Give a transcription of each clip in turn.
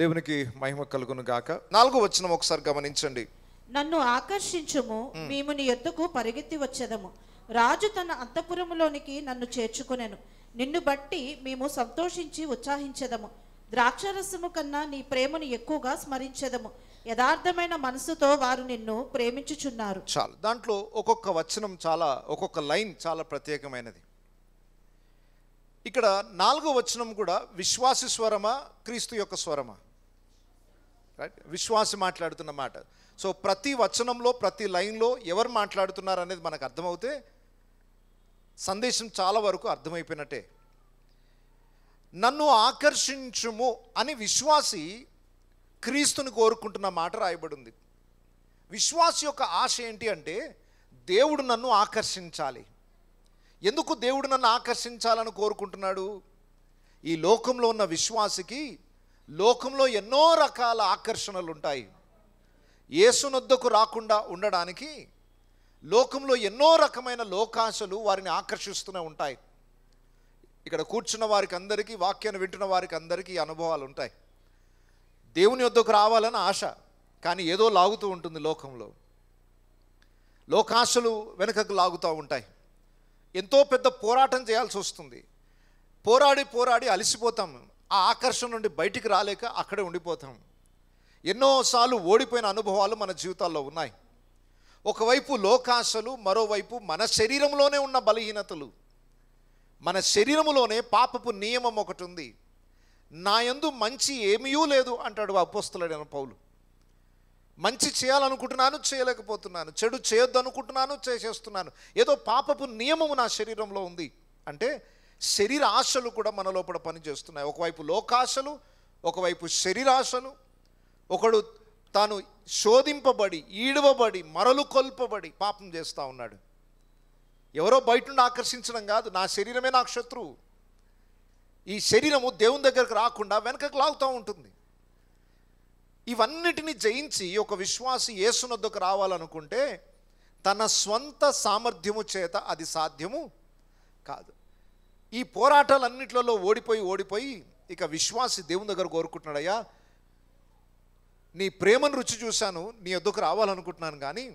దేవునికి మహిమ కలుగును గాక నాలుగు వచనం ఒకసారి గమనించండి నన్ను ఆకర్షించుము మేము నీ ఎద్దుకు పరిగెత్తి వచ్చేదము రాజు తన అంతపురములోనికి నన్ను చేర్చుకునేను నిన్ను బట్టి మేము సంతోషించి ఉత్సాహించదము ద్రాక్షరసము కన్నా నీ ప్రేమను ఎక్కువగా స్మరించదము యథార్థమైన మనసుతో వారు నిన్ను ప్రేమించుచున్నారు చాలు దాంట్లో ఒక్కొక్క వచనం చాలా ఒక్కొక్క లైన్ చాలా ప్రత్యేకమైనది ఇక్కడ నాలుగో వచనం కూడా విశ్వాసి స్వరమా క్రీస్తు యొక్క స్వరమా రైట్ విశ్వాసం మాట్లాడుతున్న మాట సో ప్రతి వచనంలో ప్రతి లైన్లో ఎవరు మాట్లాడుతున్నారు అనేది మనకు అర్థమవుతే సందేశం చాలా వరకు అర్థమైపోయినట్టే నన్ను ఆకర్షించుము అని విశ్వాసి క్రీస్తుని కోరుకుంటున్న మాట రాయబడింది విశ్వాసి యొక్క ఆశ ఏంటి అంటే దేవుడు నన్ను ఆకర్షించాలి ఎందుకు దేవుడు నన్ను ఆకర్షించాలని కోరుకుంటున్నాడు ఈ లోకంలో ఉన్న విశ్వాసికి లోకంలో ఎన్నో రకాల ఆకర్షణలు ఉంటాయి ఏసునొద్దకు రాకుండా ఉండడానికి లోకంలో ఎన్నో రకమైన లోకాశలు వారిని ఆకర్షిస్తూనే ఉంటాయి ఇక్కడ కూర్చున్న వారికి అందరికీ వాక్యాన్ని వింటున్న వారికి అందరికీ అనుభవాలు ఉంటాయి దేవుని వద్దకు రావాలని ఆశ కానీ ఏదో లాగుతూ ఉంటుంది లోకంలో లోకాశలు వెనుకకు లాగుతూ ఉంటాయి ఎంతో పెద్ద పోరాటం చేయాల్సి వస్తుంది పోరాడి పోరాడి అలసిపోతాము ఆ ఆకర్షణ నుండి బయటికి రాలేక అక్కడే ఉండిపోతాం ఎన్నోసార్లు ఓడిపోయిన అనుభవాలు మన జీవితాల్లో ఉన్నాయి ఒకవైపు లోకాశలు మరోవైపు మన శరీరంలోనే ఉన్న బలహీనతలు మన శరీరంలోనే పాపపు నియమం ఒకటి ఉంది నాయందు మంచి ఏమీయూ లేదు అంటాడు అపోస్తలడైన పౌలు మంచి చేయాలనుకుంటున్నాను చేయలేకపోతున్నాను చెడు చేయొద్దు అనుకుంటున్నాను చేసేస్తున్నాను ఏదో పాపపు నియమము నా శరీరంలో ఉంది అంటే శరీర ఆశలు కూడా మన లోపల పనిచేస్తున్నాయి ఒకవైపు లోకాశలు ఒకవైపు శరీరాశలు ఒకడు తాను శోధింపబడి ఈడవబడి మరలు కొల్పబడి పాపం చేస్తూ ఉన్నాడు ఎవరో బయట నుండి ఆకర్షించడం కాదు నా శరీరమే నాకు శత్రువు ఈ శరీరము దేవుని దగ్గరకు రాకుండా వెనకకు లాగుతూ ఉంటుంది ఇవన్నిటిని జయించి ఒక విశ్వాసి యేసునొద్దకు రావాలనుకుంటే తన స్వంత సామర్థ్యము చేత అది సాధ్యము కాదు ఈ పోరాటాలన్నిట్లలో ఓడిపోయి ఓడిపోయి ఇక విశ్వాసి దేవుని దగ్గర కోరుకుంటున్నాడయ్యా నీ ప్రేమను రుచి చూశాను నీ వద్దకు రావాలనుకుంటున్నాను కానీ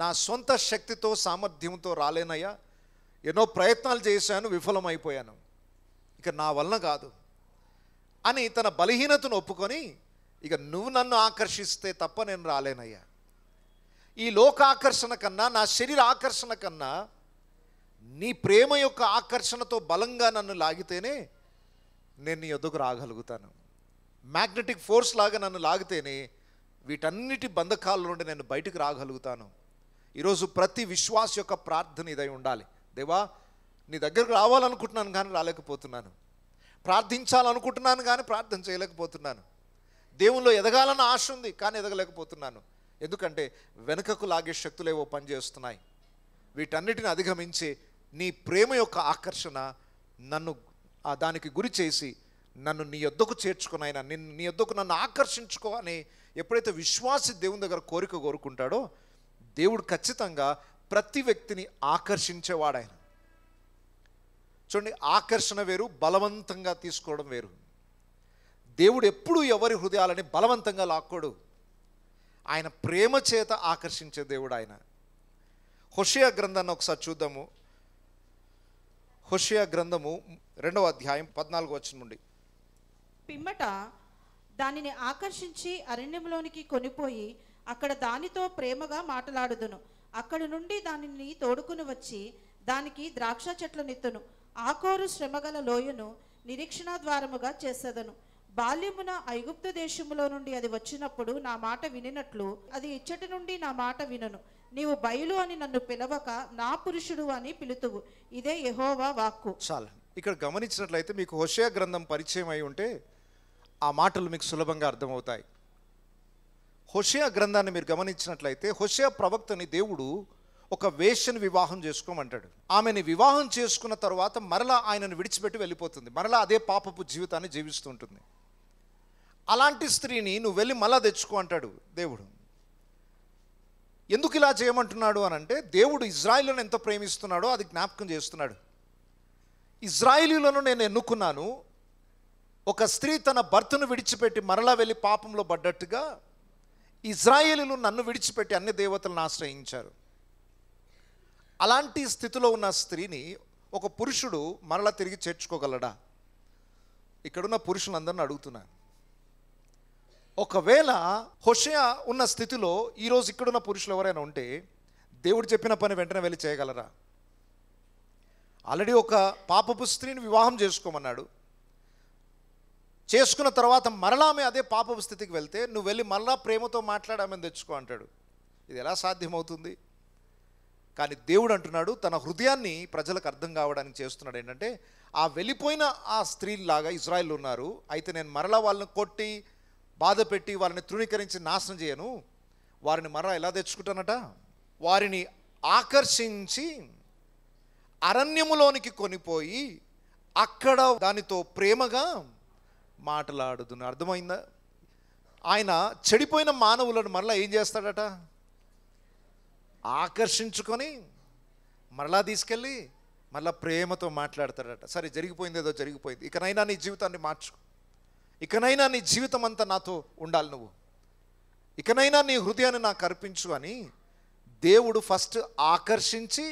నా సొంత శక్తితో సామర్థ్యంతో రాలేనయ్యా ఎన్నో ప్రయత్నాలు చేశాను విఫలమైపోయాను ఇక నా వలన కాదు అని తన బలహీనతను ఒప్పుకొని ఇక నువ్వు నన్ను ఆకర్షిస్తే తప్ప నేను రాలేనయ్యా ఈ లోకాకర్షణ కన్నా నా శరీర ఆకర్షణ కన్నా నీ ప్రేమ యొక్క ఆకర్షణతో బలంగా నన్ను లాగితేనే నేను నీ వద్దకు రాగలుగుతాను మ్యాగ్నెటిక్ ఫోర్స్ లాగా నన్ను లాగితేనే వీటన్నిటి బంధకాల నుండి నేను బయటకు రాగలుగుతాను ఈరోజు ప్రతి విశ్వాస యొక్క ప్రార్థన ఇదై ఉండాలి దేవా నీ దగ్గరకు రావాలనుకుంటున్నాను కానీ రాలేకపోతున్నాను ప్రార్థించాలనుకుంటున్నాను కానీ ప్రార్థన చేయలేకపోతున్నాను దేవుల్లో ఎదగాలన్న ఆశ ఉంది కానీ ఎదగలేకపోతున్నాను ఎందుకంటే వెనుకకు లాగే శక్తులేవో పనిచేస్తున్నాయి వీటన్నిటిని అధిగమించి నీ ప్రేమ యొక్క ఆకర్షణ నన్ను దానికి గురి చేసి నన్ను నీ యొద్దకు చేర్చుకుని ఆయన నిన్ను నీ యొద్దకు నన్ను ఆకర్షించుకో అని ఎప్పుడైతే విశ్వాసి దేవుని దగ్గర కోరిక కోరుకుంటాడో దేవుడు ఖచ్చితంగా ప్రతి వ్యక్తిని ఆకర్షించేవాడాయన చూడండి ఆకర్షణ వేరు బలవంతంగా తీసుకోవడం వేరు దేవుడు ఎప్పుడు ఎవరి హృదయాలని బలవంతంగా లాక్కోడు ఆయన ప్రేమ చేత ఆకర్షించే దేవుడు ఆయన హుషయ గ్రంథాన్ని ఒకసారి చూద్దాము హుషియా గ్రంథము రెండవ అధ్యాయం పద్నాలుగు వచ్చిన నుండి పిమ్మట దానిని ఆకర్షించి అరణ్యంలోనికి కొనిపోయి అక్కడ దానితో ప్రేమగా మాట్లాడుదును అక్కడ నుండి దానిని తోడుకుని వచ్చి దానికి ద్రాక్ష చెట్లు నెత్తును ఆకోరు శ్రమగల లోయను నిరీక్షణ ద్వారముగా చేసేదను బాల్యమున ఐగుప్త దేశములో నుండి అది వచ్చినప్పుడు నా మాట వినినట్లు అది ఇచ్చటి నుండి నా మాట వినను నీవు బయలు అని నన్ను పిలవక నా పురుషుడు అని పిలుతువు ఇదే యహోవా వాక్కు చాలా ఇక్కడ గమనించినట్లయితే మీకు హోషయ గ్రంథం పరిచయం అయి ఉంటే ఆ మాటలు మీకు సులభంగా అర్థమవుతాయి హుషయా గ్రంథాన్ని మీరు గమనించినట్లయితే హుషయా ప్రవక్తని దేవుడు ఒక వేష్యను వివాహం చేసుకోమంటాడు ఆమెని వివాహం చేసుకున్న తర్వాత మరలా ఆయనను విడిచిపెట్టి వెళ్ళిపోతుంది మరలా అదే పాపపు జీవితాన్ని జీవిస్తుంటుంది అలాంటి స్త్రీని నువ్వు వెళ్ళి మళ్ళా తెచ్చుకో అంటాడు దేవుడు ఎందుకు ఇలా చేయమంటున్నాడు అని అంటే దేవుడు ఇజ్రాయిల్ను ఎంత ప్రేమిస్తున్నాడో అది జ్ఞాపకం చేస్తున్నాడు ఇజ్రాయిలీలను నేను ఎన్నుకున్నాను ఒక స్త్రీ తన భర్తను విడిచిపెట్టి మరలా వెళ్ళి పాపంలో పడ్డట్టుగా ఇజ్రాయేలీలు నన్ను విడిచిపెట్టి అన్ని దేవతలను ఆశ్రయించారు అలాంటి స్థితిలో ఉన్న స్త్రీని ఒక పురుషుడు మరలా తిరిగి చేర్చుకోగలడా ఇక్కడున్న పురుషులందరిని అడుగుతున్నాను ఒకవేళ హుషయ ఉన్న స్థితిలో ఈరోజు ఇక్కడున్న పురుషులు ఎవరైనా ఉంటే దేవుడు చెప్పిన పని వెంటనే వెళ్ళి చేయగలరా ఆల్రెడీ ఒక పాపపు స్త్రీని వివాహం చేసుకోమన్నాడు చేసుకున్న తర్వాత మరలా ఆమె అదే పాపపు స్థితికి వెళ్తే నువ్వు వెళ్ళి మరలా ప్రేమతో మాట్లాడామని తెచ్చుకో అంటాడు ఇది ఎలా సాధ్యమవుతుంది కానీ దేవుడు అంటున్నాడు తన హృదయాన్ని ప్రజలకు అర్థం కావడానికి చేస్తున్నాడు ఏంటంటే ఆ వెళ్ళిపోయిన ఆ స్త్రీలాగా ఇజ్రాయిల్ ఉన్నారు అయితే నేను మరలా వాళ్ళని కొట్టి బాధ పెట్టి వాళ్ళని తృణీకరించి నాశనం చేయను వారిని మరలా ఎలా తెచ్చుకుంటానట వారిని ఆకర్షించి అరణ్యములోనికి కొనిపోయి అక్కడ దానితో ప్రేమగా మాట్లాడుతున్న అర్థమైందా ఆయన చెడిపోయిన మానవులను మరలా ఏం చేస్తాడట ఆకర్షించుకొని మరలా తీసుకెళ్ళి మళ్ళీ ప్రేమతో మాట్లాడతాడట సరే జరిగిపోయింది ఏదో జరిగిపోయింది ఇకనైనా నీ జీవితాన్ని మార్చుకో ఇకనైనా నీ జీవితం అంతా నాతో ఉండాలి నువ్వు ఇకనైనా నీ హృదయాన్ని నాకు అర్పించు అని దేవుడు ఫస్ట్ ఆకర్షించి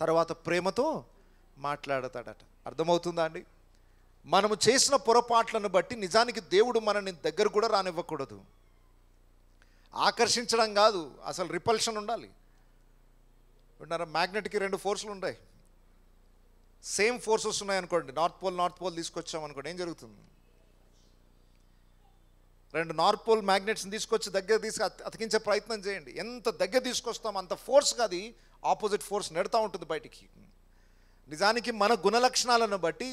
తర్వాత ప్రేమతో మాట్లాడతాడట అర్థమవుతుందా అండి మనము చేసిన పొరపాట్లను బట్టి నిజానికి దేవుడు మనని దగ్గర కూడా రానివ్వకూడదు ఆకర్షించడం కాదు అసలు రిపల్షన్ ఉండాలి ఉన్నారా మ్యాగ్నెట్కి రెండు ఫోర్సులు ఉంటాయి సేమ్ ఫోర్సెస్ ఉన్నాయనుకోండి నార్త్ పోల్ నార్త్ పోల్ తీసుకొచ్చామనుకోండి ఏం జరుగుతుంది రెండు నార్పోల్ మ్యాగ్నెట్స్ని తీసుకొచ్చి దగ్గర తీసుకు అతికించే ప్రయత్నం చేయండి ఎంత దగ్గర తీసుకొస్తాం అంత ఫోర్స్గా అది ఆపోజిట్ ఫోర్స్ నెడతా ఉంటుంది బయటికి నిజానికి మన గుణలక్షణాలను బట్టి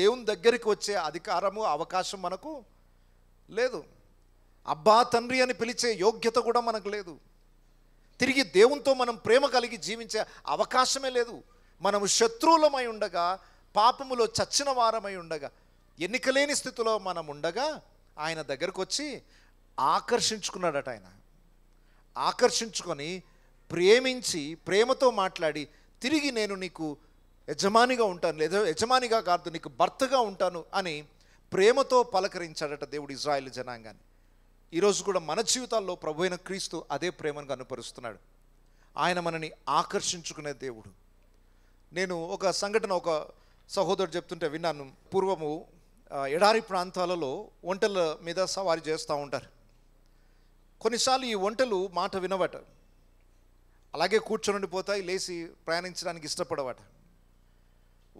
దేవుని దగ్గరికి వచ్చే అధికారము అవకాశం మనకు లేదు అబ్బా తండ్రి అని పిలిచే యోగ్యత కూడా మనకు లేదు తిరిగి దేవునితో మనం ప్రేమ కలిగి జీవించే అవకాశమే లేదు మనము శత్రువులమై ఉండగా పాపములో చచ్చిన వారమై ఉండగా ఎన్నికలేని స్థితిలో మనం ఉండగా ఆయన దగ్గరకు వచ్చి ఆకర్షించుకున్నాడట ఆయన ఆకర్షించుకొని ప్రేమించి ప్రేమతో మాట్లాడి తిరిగి నేను నీకు యజమానిగా ఉంటాను లేదా యజమానిగా కాదు నీకు భర్తగా ఉంటాను అని ప్రేమతో పలకరించాడట దేవుడు ఇజ్రాయెల్ జనాంగాన్ని ఈరోజు కూడా మన జీవితాల్లో ప్రభు అయిన క్రీస్తు అదే ప్రేమను కనుపరుస్తున్నాడు ఆయన మనని ఆకర్షించుకునే దేవుడు నేను ఒక సంఘటన ఒక సహోదరుడు చెప్తుంటే విన్నాను పూర్వము ఎడారి ప్రాంతాలలో వంటల మీద సవారీ చేస్తూ ఉంటారు కొన్నిసార్లు ఈ వంటలు మాట వినవట అలాగే కూర్చొనిపోతాయి లేచి ప్రయాణించడానికి ఇష్టపడవట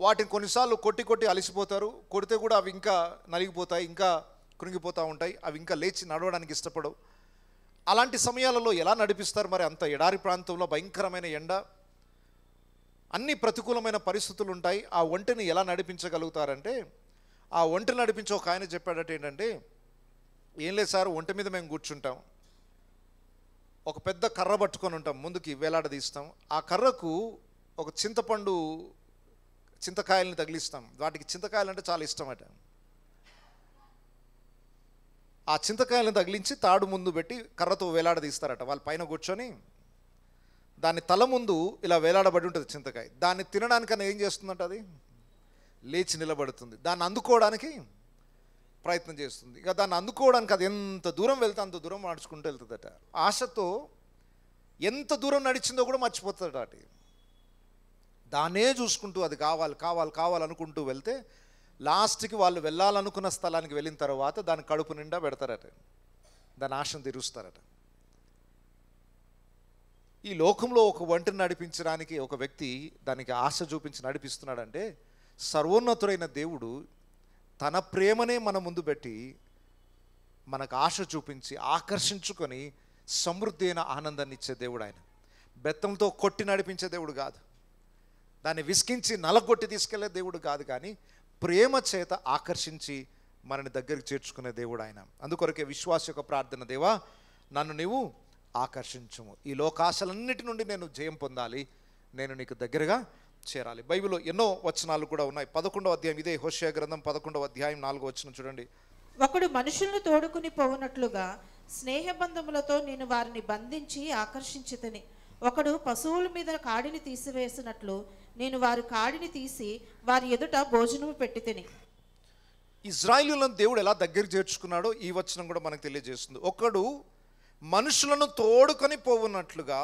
వాటిని కొన్నిసార్లు కొట్టి కొట్టి అలసిపోతారు కొడితే కూడా అవి ఇంకా నలిగిపోతాయి ఇంకా కృంగిపోతూ ఉంటాయి అవి ఇంకా లేచి నడవడానికి ఇష్టపడవు అలాంటి సమయాలలో ఎలా నడిపిస్తారు మరి అంత ఎడారి ప్రాంతంలో భయంకరమైన ఎండ అన్ని ప్రతికూలమైన పరిస్థితులు ఉంటాయి ఆ ఒంటెని ఎలా నడిపించగలుగుతారంటే ఆ ఒంటిని నడిపించి ఒక ఆయన చెప్పాడట ఏంటంటే ఏం లేదు సార్ ఒంటి మీద మేము కూర్చుంటాం ఒక పెద్ద కర్ర పట్టుకొని ఉంటాం ముందుకి వేలాడదీస్తాం ఆ కర్రకు ఒక చింతపండు చింతకాయల్ని తగిలిస్తాం వాటికి చింతకాయలు అంటే చాలా ఇష్టం అట ఆ చింతకాయలను తగిలించి తాడు ముందు పెట్టి కర్రతో వేలాడదీస్తారట వాళ్ళ పైన కూర్చొని దాని తల ముందు ఇలా వేలాడబడి ఉంటుంది చింతకాయ దాన్ని తినడానికన్నా ఏం చేస్తుందంట అది లేచి నిలబడుతుంది దాన్ని అందుకోవడానికి ప్రయత్నం చేస్తుంది ఇక దాన్ని అందుకోవడానికి అది ఎంత దూరం వెళ్తే అంత దూరం నడుచుకుంటూ వెళ్తుందట ఆశతో ఎంత దూరం నడిచిందో కూడా మర్చిపోతుంది అటు దాన్నే చూసుకుంటూ అది కావాలి కావాలి కావాలనుకుంటూ వెళ్తే లాస్ట్కి వాళ్ళు వెళ్ళాలనుకున్న స్థలానికి వెళ్ళిన తర్వాత దాని కడుపు నిండా పెడతారట దాని ఆశను తీరుస్తారట ఈ లోకంలో ఒక ఒంటిని నడిపించడానికి ఒక వ్యక్తి దానికి ఆశ చూపించి నడిపిస్తున్నాడంటే సర్వోన్నతుడైన దేవుడు తన ప్రేమనే మన ముందు పెట్టి మనకు ఆశ చూపించి ఆకర్షించుకొని సమృద్ధి అయిన ఆనందాన్ని ఇచ్చే దేవుడు ఆయన బెత్తంతో కొట్టి నడిపించే దేవుడు కాదు దాన్ని విసికించి నలగొట్టి తీసుకెళ్లే దేవుడు కాదు కానీ ప్రేమ చేత ఆకర్షించి మనని దగ్గరికి చేర్చుకునే దేవుడు ఆయన అందుకొరకే విశ్వాస యొక్క ప్రార్థన దేవా నన్ను నీవు ఆకర్షించము ఈ లోకాశలన్నిటి నుండి నేను జయం పొందాలి నేను నీకు దగ్గరగా చేరాలి బైబిల్లో ఎన్నో వచనాలు కూడా ఉన్నాయి పదకొండవ అధ్యాయం ఇదే హోషయ గ్రంథం పదకొండవ అధ్యాయం నాలుగో వచనం చూడండి ఒకడు మనుషులను తోడుకుని పోవునట్లుగా స్నేహబంధములతో నేను వారిని బంధించి ఆకర్షించితని ఒకడు పశువుల మీద కాడిని తీసివేసినట్లు నేను వారి కాడిని తీసి వారి ఎదుట పెట్టి తిని ఇజ్రాయిలులను దేవుడు ఎలా దగ్గర చేర్చుకున్నాడో ఈ వచనం కూడా మనకు తెలియజేస్తుంది ఒకడు మనుషులను తోడుకొని పోవున్నట్లుగా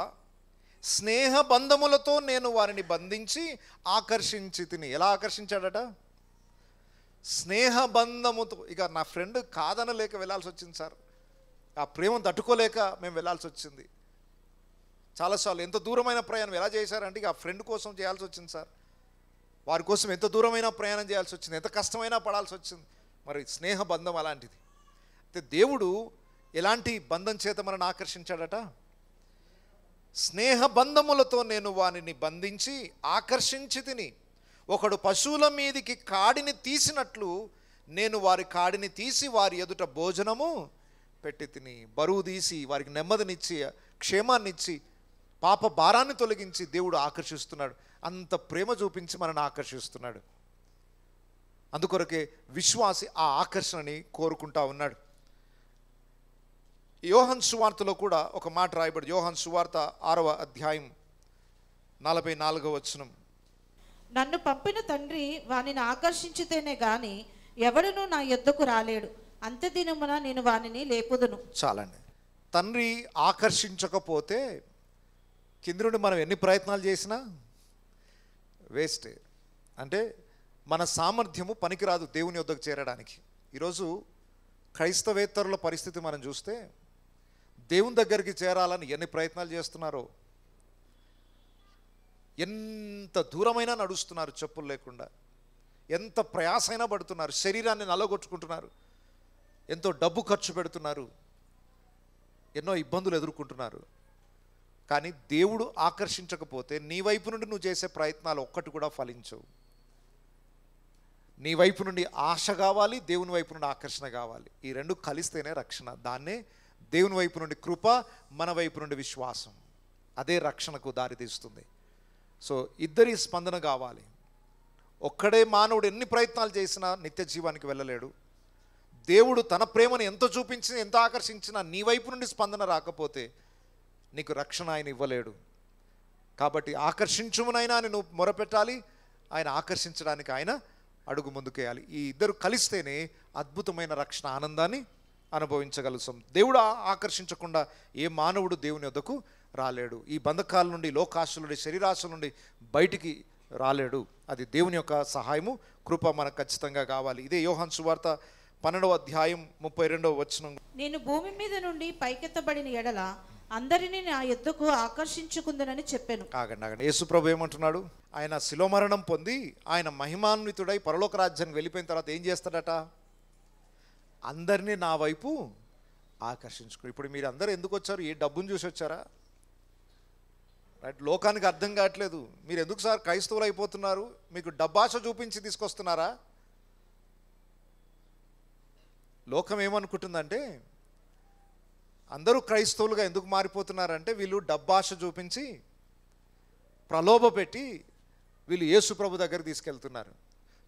స్నేహ బంధములతో నేను వారిని బంధించి ఆకర్షించి తిని ఎలా ఆకర్షించాడట స్నేహ బంధముతో ఇక నా ఫ్రెండ్ కాదనలేక వెళ్ళాల్సి వచ్చింది సార్ ఆ ప్రేమ తట్టుకోలేక మేము వెళ్ళాల్సి వచ్చింది చాలాసార్లు ఎంత దూరమైన ప్రయాణం ఎలా చేశారంటే ఆ ఫ్రెండ్ కోసం చేయాల్సి వచ్చింది సార్ వారి కోసం ఎంత దూరమైన ప్రయాణం చేయాల్సి వచ్చింది ఎంత కష్టమైనా పడాల్సి వచ్చింది మరి స్నేహ బంధం అలాంటిది అయితే దేవుడు ఎలాంటి బంధం చేత మనల్ని ఆకర్షించాడట స్నేహబంధములతో నేను వానిని బంధించి ఆకర్షించి తిని ఒకడు పశువుల మీదికి కాడిని తీసినట్లు నేను వారి కాడిని తీసి వారి ఎదుట భోజనము పెట్టి తిని బరువు తీసి వారికి నెమ్మదినిచ్చి క్షేమాన్నిచ్చి పాప భారాన్ని తొలగించి దేవుడు ఆకర్షిస్తున్నాడు అంత ప్రేమ చూపించి మనని ఆకర్షిస్తున్నాడు అందుకొరకే విశ్వాసి ఆ ఆకర్షణని కోరుకుంటా ఉన్నాడు యోహన్ సువార్తలో కూడా ఒక మాట రాయబడి యోహన్ సువార్త ఆరవ అధ్యాయం నలభై నాలుగవ వచనం నన్ను పంపిన తండ్రి వానిని ఆకర్షించితేనే గాని ఎవడను నా యుద్ధకు రాలేడు దినమున నేను వానిని లేపుదును చాలండి తండ్రి ఆకర్షించకపోతే కింద నుండి మనం ఎన్ని ప్రయత్నాలు చేసినా వేస్ట్ అంటే మన సామర్థ్యము పనికిరాదు దేవుని వద్దకు చేరడానికి ఈరోజు క్రైస్తవేత్తరుల పరిస్థితి మనం చూస్తే దేవుని దగ్గరికి చేరాలని ఎన్ని ప్రయత్నాలు చేస్తున్నారో ఎంత దూరమైనా నడుస్తున్నారు చెప్పులు లేకుండా ఎంత ప్రయాసైనా పడుతున్నారు శరీరాన్ని నల్లగొట్టుకుంటున్నారు ఎంతో డబ్బు ఖర్చు పెడుతున్నారు ఎన్నో ఇబ్బందులు ఎదుర్కొంటున్నారు కానీ దేవుడు ఆకర్షించకపోతే నీ వైపు నుండి నువ్వు చేసే ప్రయత్నాలు ఒక్కటి కూడా ఫలించవు నీ వైపు నుండి ఆశ కావాలి దేవుని వైపు నుండి ఆకర్షణ కావాలి ఈ రెండు కలిస్తేనే రక్షణ దాన్నే దేవుని వైపు నుండి కృప మన వైపు నుండి విశ్వాసం అదే రక్షణకు దారితీస్తుంది సో ఇద్దరి స్పందన కావాలి ఒక్కడే మానవుడు ఎన్ని ప్రయత్నాలు చేసినా నిత్య జీవానికి వెళ్ళలేడు దేవుడు తన ప్రేమను ఎంత చూపించిన ఎంత ఆకర్షించినా నీ వైపు నుండి స్పందన రాకపోతే నీకు రక్షణ ఆయన ఇవ్వలేడు కాబట్టి ఆకర్షించుమునైనా నువ్వు మొరపెట్టాలి ఆయన ఆకర్షించడానికి ఆయన అడుగు ముందుకేయాలి ఈ ఇద్దరు కలిస్తేనే అద్భుతమైన రక్షణ ఆనందాన్ని అనుభవించగలుగుతాం దేవుడు ఆకర్షించకుండా ఏ మానవుడు దేవుని వద్దకు రాలేడు ఈ బంధకాల నుండి లోకాశల నుండి శరీరాశల నుండి బయటికి రాలేడు అది దేవుని యొక్క సహాయము కృప మనకు ఖచ్చితంగా కావాలి ఇదే యోహన్ సువార్త పన్నెండవ అధ్యాయం ముప్పై రెండవ వచనం నేను భూమి మీద నుండి పైకెత్తబడిన ఎడల అందరినీ నా యుద్ధకు ఆకర్షించుకుందనని చెప్పాను ఆగండి ఆగండి యేసుప్రభు ఏమంటున్నాడు ఆయన శిలోమరణం పొంది ఆయన మహిమాన్వితుడై పరలోక రాజ్యానికి వెళ్ళిపోయిన తర్వాత ఏం చేస్తాడట అందరినీ నా వైపు ఆకర్షించుకుని ఇప్పుడు మీరు అందరూ ఎందుకు వచ్చారు ఏ డబ్బును చూసి వచ్చారా రైట్ లోకానికి అర్థం కావట్లేదు మీరు ఎందుకు సార్ క్రైస్తవులు అయిపోతున్నారు మీకు డబ్బాష చూపించి తీసుకొస్తున్నారా లోకం ఏమనుకుంటుందంటే అందరూ క్రైస్తవులుగా ఎందుకు మారిపోతున్నారంటే వీళ్ళు డబ్బాష చూపించి ప్రలోభ పెట్టి వీళ్ళు యేసు ప్రభు దగ్గర తీసుకెళ్తున్నారు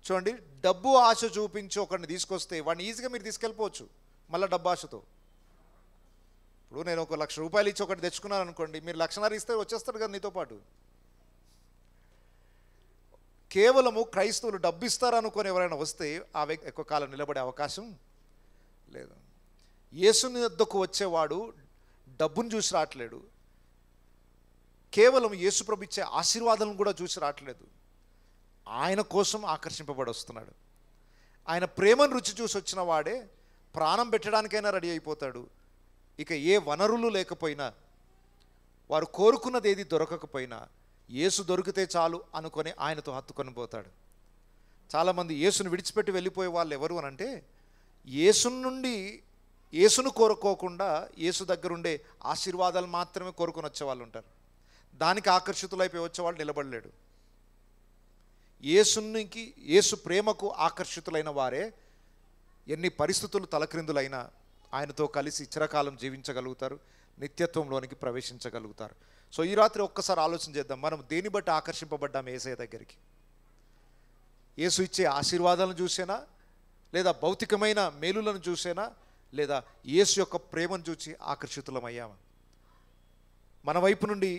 చూడండి డబ్బు ఆశ చూపించి ఒకరిని తీసుకొస్తే వాడిని ఈజీగా మీరు తీసుకెళ్ళిపోవచ్చు మళ్ళీ డబ్బు ఆశతో ఇప్పుడు నేను ఒక లక్ష రూపాయలు ఇచ్చి ఒకటి తెచ్చుకున్నాను అనుకోండి మీరు లక్షణాలు ఇస్తే వచ్చేస్తాడు కదా నీతో పాటు కేవలము క్రైస్తవులు డబ్బు ఇస్తారనుకొని ఎవరైనా వస్తే ఆ వ్యక్తి ఎక్కువ కాలం నిలబడే అవకాశం లేదు యేసుని వద్దకు వచ్చేవాడు డబ్బును చూసి రావట్లేడు కేవలం ప్రభు ఇచ్చే ఆశీర్వాదాలను కూడా చూసి రావట్లేదు ఆయన కోసం ఆకర్షింపబడి వస్తున్నాడు ఆయన ప్రేమను రుచి చూసి వచ్చిన వాడే ప్రాణం పెట్టడానికైనా రెడీ అయిపోతాడు ఇక ఏ వనరులు లేకపోయినా వారు కోరుకున్నది ఏది దొరకకపోయినా యేసు దొరికితే చాలు అనుకొని ఆయనతో హత్తుకొని పోతాడు చాలామంది ఏసును విడిచిపెట్టి వెళ్ళిపోయే వాళ్ళు ఎవరు అని అంటే యేసు నుండి యేసును కోరుకోకుండా యేసు దగ్గరుండే ఆశీర్వాదాలు మాత్రమే కోరుకొని వచ్చేవాళ్ళు ఉంటారు దానికి ఆకర్షితులైపోయి వచ్చేవాళ్ళు నిలబడలేడు ఏసునికి ఏసు ప్రేమకు ఆకర్షితులైన వారే ఎన్ని పరిస్థితులు తలక్రిందులైనా ఆయనతో కలిసి చిరకాలం జీవించగలుగుతారు నిత్యత్వంలోనికి ప్రవేశించగలుగుతారు సో ఈ రాత్రి ఒక్కసారి ఆలోచన చేద్దాం మనం దేని బట్టి ఆకర్షింపబడ్డాం ఏసయ దగ్గరికి యేసు ఇచ్చే ఆశీర్వాదాలను చూసేనా లేదా భౌతికమైన మేలులను చూసేనా లేదా యేసు యొక్క ప్రేమను చూసి ఆకర్షితులమయ్యామా మన వైపు నుండి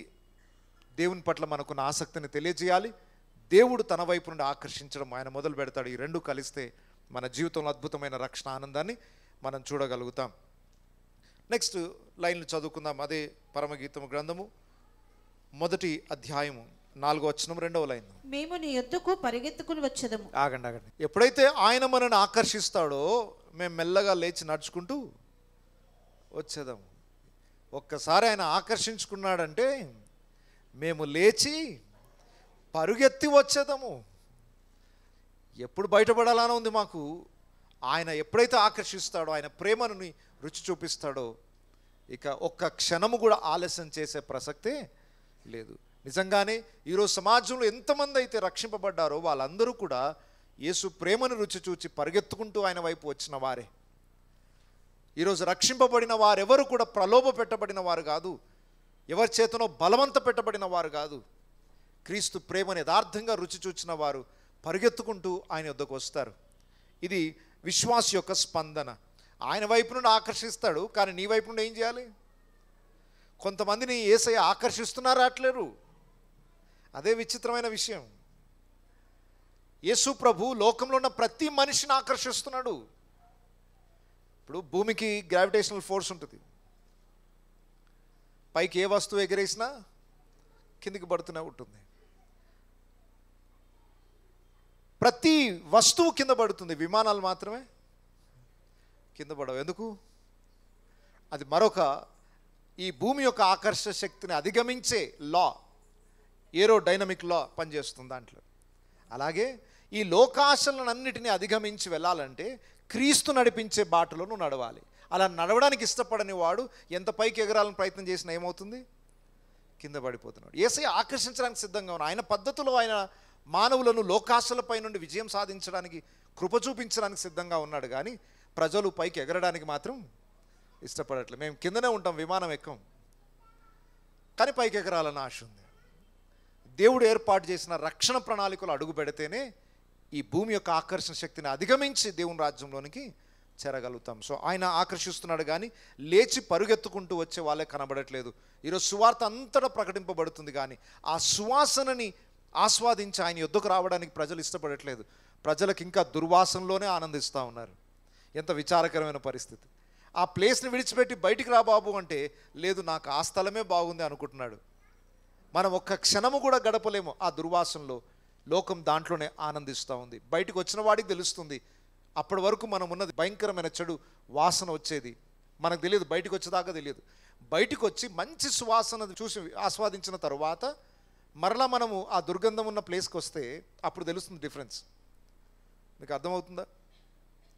దేవుని పట్ల మనకున్న ఆసక్తిని తెలియజేయాలి దేవుడు తన వైపు నుండి ఆకర్షించడం ఆయన మొదలు పెడతాడు ఈ రెండు కలిస్తే మన జీవితంలో అద్భుతమైన రక్షణ ఆనందాన్ని మనం చూడగలుగుతాం నెక్స్ట్ లైన్లు చదువుకుందాం అదే పరమగీతము గ్రంథము మొదటి అధ్యాయము నాలుగో వచనం రెండవ లైన్ మేము నీ ఎందుకు పరిగెత్తుకుని వచ్చేదము ఆగండి ఆగండి ఎప్పుడైతే ఆయన మనల్ని ఆకర్షిస్తాడో మేము మెల్లగా లేచి నడుచుకుంటూ వచ్చేదాము ఒక్కసారి ఆయన ఆకర్షించుకున్నాడంటే మేము లేచి పరుగెత్తి వచ్చేదము ఎప్పుడు బయటపడాలని ఉంది మాకు ఆయన ఎప్పుడైతే ఆకర్షిస్తాడో ఆయన ప్రేమను రుచి చూపిస్తాడో ఇక ఒక్క క్షణము కూడా ఆలస్యం చేసే ప్రసక్తే లేదు నిజంగానే ఈరోజు సమాజంలో ఎంతమంది అయితే రక్షింపబడ్డారో వాళ్ళందరూ కూడా యేసు ప్రేమను రుచి చూచి పరిగెత్తుకుంటూ ఆయన వైపు వచ్చిన వారే ఈరోజు రక్షింపబడిన వారెవరు కూడా ప్రలోభ పెట్టబడిన వారు కాదు ఎవరి చేతనో బలవంత పెట్టబడిన వారు కాదు క్రీస్తు ప్రేమను యథార్థంగా రుచి చూచిన వారు పరిగెత్తుకుంటూ ఆయన వద్దకు వస్తారు ఇది విశ్వాస యొక్క స్పందన ఆయన వైపు నుండి ఆకర్షిస్తాడు కానీ నీ వైపు నుండి ఏం చేయాలి కొంతమందిని ఏసై ఆకర్షిస్తున్నారా అట్లేరు అదే విచిత్రమైన విషయం యేసు ప్రభు లోకంలో ఉన్న ప్రతి మనిషిని ఆకర్షిస్తున్నాడు ఇప్పుడు భూమికి గ్రావిటేషనల్ ఫోర్స్ ఉంటుంది పైకి ఏ వస్తువు ఎగిరేసినా కిందికి పడుతూనే ఉంటుంది ప్రతి వస్తువు కింద పడుతుంది విమానాలు మాత్రమే కింద పడవు ఎందుకు అది మరొక ఈ భూమి యొక్క ఆకర్షణ శక్తిని అధిగమించే లా ఏరో డైనమిక్ లా పనిచేస్తుంది దాంట్లో అలాగే ఈ లోకాశలనన్నిటినీ అధిగమించి వెళ్ళాలంటే క్రీస్తు నడిపించే బాటలో నువ్వు నడవాలి అలా నడవడానికి ఇష్టపడని వాడు ఎంత పైకి ఎగరాలని ప్రయత్నం చేసినా ఏమవుతుంది కింద పడిపోతున్నాడు ఏసై ఆకర్షించడానికి సిద్ధంగా ఉన్నాడు ఆయన పద్ధతిలో ఆయన మానవులను లోకాశలపై నుండి విజయం సాధించడానికి కృప చూపించడానికి సిద్ధంగా ఉన్నాడు కానీ ప్రజలు పైకి ఎగరడానికి మాత్రం ఇష్టపడట్లేదు మేము కిందనే ఉంటాం విమానం ఎక్కం కానీ పైకి ఎగరాలని ఆశ ఉంది దేవుడు ఏర్పాటు చేసిన రక్షణ ప్రణాళికలు అడుగు పెడితేనే ఈ భూమి యొక్క ఆకర్షణ శక్తిని అధిగమించి దేవుని రాజ్యంలోనికి చేరగలుగుతాం సో ఆయన ఆకర్షిస్తున్నాడు కానీ లేచి పరుగెత్తుకుంటూ వచ్చే వాళ్ళే కనబడట్లేదు ఈరోజు సువార్త అంతటా ప్రకటింపబడుతుంది కానీ ఆ సువాసనని ఆస్వాదించి ఆయన యుద్ధకు రావడానికి ప్రజలు ఇష్టపడట్లేదు ప్రజలకు ఇంకా దుర్వాసంలోనే ఆనందిస్తూ ఉన్నారు ఎంత విచారకరమైన పరిస్థితి ఆ ప్లేస్ని విడిచిపెట్టి బయటికి రా బాబు అంటే లేదు నాకు ఆ స్థలమే బాగుంది అనుకుంటున్నాడు మనం ఒక్క క్షణము కూడా గడపలేము ఆ దుర్వాసనలో లోకం దాంట్లోనే ఆనందిస్తూ ఉంది బయటకు వచ్చిన వాడికి తెలుస్తుంది అప్పటి వరకు మనం ఉన్నది భయంకరమైన చెడు వాసన వచ్చేది మనకు తెలియదు బయటకు వచ్చేదాకా తెలియదు బయటకు వచ్చి మంచి సువాసన చూసి ఆస్వాదించిన తర్వాత మరలా మనము ఆ దుర్గంధం ఉన్న ప్లేస్కి వస్తే అప్పుడు తెలుస్తుంది డిఫరెన్స్ మీకు అర్థమవుతుందా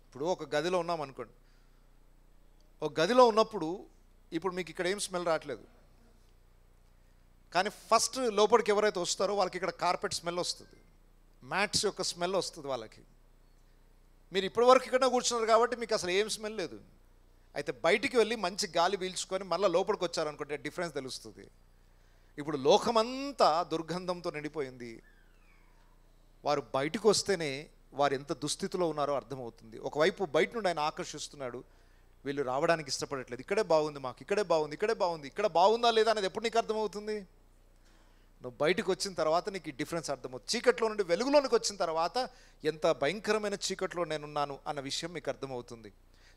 ఇప్పుడు ఒక గదిలో ఉన్నాం అనుకోండి ఒక గదిలో ఉన్నప్పుడు ఇప్పుడు మీకు ఇక్కడ ఏం స్మెల్ రావట్లేదు కానీ ఫస్ట్ లోపలికి ఎవరైతే వస్తారో వాళ్ళకి ఇక్కడ కార్పెట్ స్మెల్ వస్తుంది మ్యాట్స్ యొక్క స్మెల్ వస్తుంది వాళ్ళకి మీరు ఇప్పటివరకు ఇక్కడ కూర్చున్నారు కాబట్టి మీకు అసలు ఏం స్మెల్ లేదు అయితే బయటికి వెళ్ళి మంచి గాలి పీల్చుకొని మళ్ళీ లోపలికి వచ్చారనుకుంటే డిఫరెన్స్ తెలుస్తుంది ఇప్పుడు లోకమంతా దుర్గంధంతో నిండిపోయింది వారు బయటకు వస్తేనే వారు ఎంత దుస్థితిలో ఉన్నారో అర్థమవుతుంది ఒకవైపు బయట నుండి ఆయన ఆకర్షిస్తున్నాడు వీళ్ళు రావడానికి ఇష్టపడట్లేదు ఇక్కడే బాగుంది మాకు ఇక్కడే బాగుంది ఇక్కడే బాగుంది ఇక్కడ బాగుందా లేదా అనేది ఎప్పుడు నీకు అర్థమవుతుంది నువ్వు బయటకు వచ్చిన తర్వాత నీకు ఈ డిఫరెన్స్ అర్థమవుతుంది చీకట్లో నుండి వెలుగులోనికి వచ్చిన తర్వాత ఎంత భయంకరమైన చీకట్లో నేనున్నాను అన్న విషయం మీకు అర్థమవుతుంది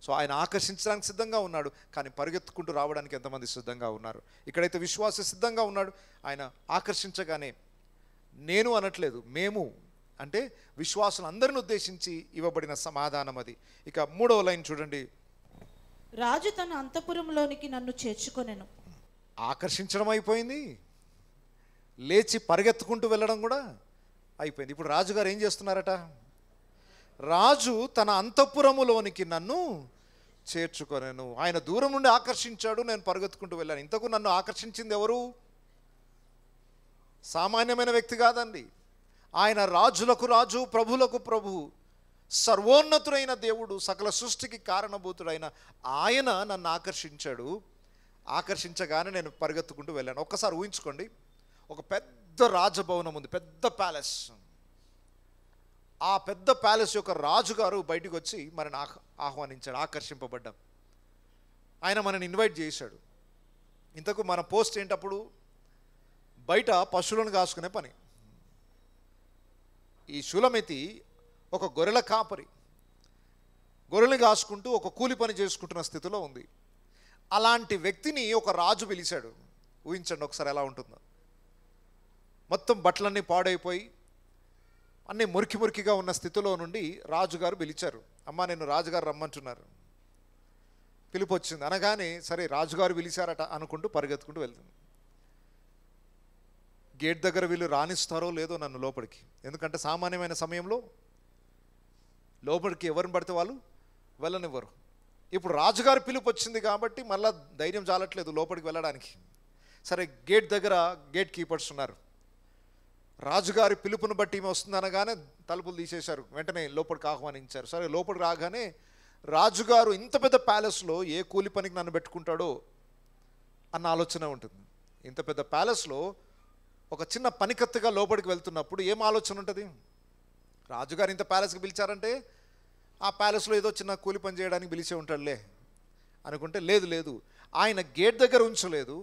సో ఆయన ఆకర్షించడానికి సిద్ధంగా ఉన్నాడు కానీ పరిగెత్తుకుంటూ రావడానికి ఎంతమంది సిద్ధంగా ఉన్నారు ఇక్కడైతే విశ్వాస సిద్ధంగా ఉన్నాడు ఆయన ఆకర్షించగానే నేను అనట్లేదు మేము అంటే విశ్వాసం అందరిని ఉద్దేశించి ఇవ్వబడిన సమాధానం అది ఇక మూడవ లైన్ చూడండి రాజు తన అంతపురంలోనికి నన్ను చేర్చుకొనెను ఆకర్షించడం అయిపోయింది లేచి పరిగెత్తుకుంటూ వెళ్ళడం కూడా అయిపోయింది ఇప్పుడు రాజుగారు ఏం చేస్తున్నారట రాజు తన అంతఃపురములోనికి నన్ను చేర్చుకోలేను ఆయన దూరం నుండి ఆకర్షించాడు నేను పరుగెత్తుకుంటూ వెళ్ళాను ఇంతకు నన్ను ఆకర్షించింది ఎవరు సామాన్యమైన వ్యక్తి కాదండి ఆయన రాజులకు రాజు ప్రభులకు ప్రభు సర్వోన్నతుడైన దేవుడు సకల సృష్టికి కారణభూతుడైన ఆయన నన్ను ఆకర్షించాడు ఆకర్షించగానే నేను పరిగెత్తుకుంటూ వెళ్ళాను ఒక్కసారి ఊహించుకోండి ఒక పెద్ద రాజభవనం ఉంది పెద్ద ప్యాలెస్ ఆ పెద్ద ప్యాలెస్ యొక్క రాజుగారు బయటకు వచ్చి మనని ఆహ్ ఆహ్వానించాడు ఆకర్షింపబడ్డాం ఆయన మనని ఇన్వైట్ చేశాడు ఇంతకు మన పోస్ట్ ఏంటప్పుడు బయట పశువులను కాసుకునే పని ఈ శూలమెతి ఒక గొర్రెల కాపరి గొర్రెలు కాసుకుంటూ ఒక కూలి పని చేసుకుంటున్న స్థితిలో ఉంది అలాంటి వ్యక్తిని ఒక రాజు పిలిచాడు ఊహించండి ఒకసారి ఎలా ఉంటుందో మొత్తం బట్టలన్నీ పాడైపోయి అన్ని మురికి మురికిగా ఉన్న స్థితిలో నుండి రాజుగారు పిలిచారు అమ్మ నేను రాజుగారు రమ్మంటున్నారు పిలుపు వచ్చింది అనగానే సరే రాజుగారు పిలిచారట అనుకుంటూ పరిగెత్తుకుంటూ వెళ్తుంది గేట్ దగ్గర వీళ్ళు రాణిస్తారో లేదో నన్ను లోపలికి ఎందుకంటే సామాన్యమైన సమయంలో లోపలికి ఎవరిని పడితే వాళ్ళు వెళ్ళనివ్వరు ఇప్పుడు రాజుగారు పిలుపు వచ్చింది కాబట్టి మళ్ళీ ధైర్యం చాలట్లేదు లోపలికి వెళ్ళడానికి సరే గేట్ దగ్గర గేట్ కీపర్స్ ఉన్నారు రాజుగారి పిలుపును బట్టి ఏమి వస్తుందనగానే తలుపులు తీసేశారు వెంటనే లోపలికి ఆహ్వానించారు సరే లోపలికి రాగానే రాజుగారు ఇంత పెద్ద ప్యాలెస్లో ఏ కూలి పనికి నన్ను పెట్టుకుంటాడో అన్న ఆలోచన ఉంటుంది ఇంత పెద్ద ప్యాలెస్లో ఒక చిన్న పనికత్తుగా లోపలికి వెళ్తున్నప్పుడు ఏం ఆలోచన ఉంటుంది రాజుగారు ఇంత ప్యాలెస్కి పిలిచారంటే ఆ ప్యాలెస్లో ఏదో చిన్న కూలి పని చేయడానికి పిలిచే ఉంటాడులే అనుకుంటే లేదు లేదు ఆయన గేట్ దగ్గర ఉంచలేదు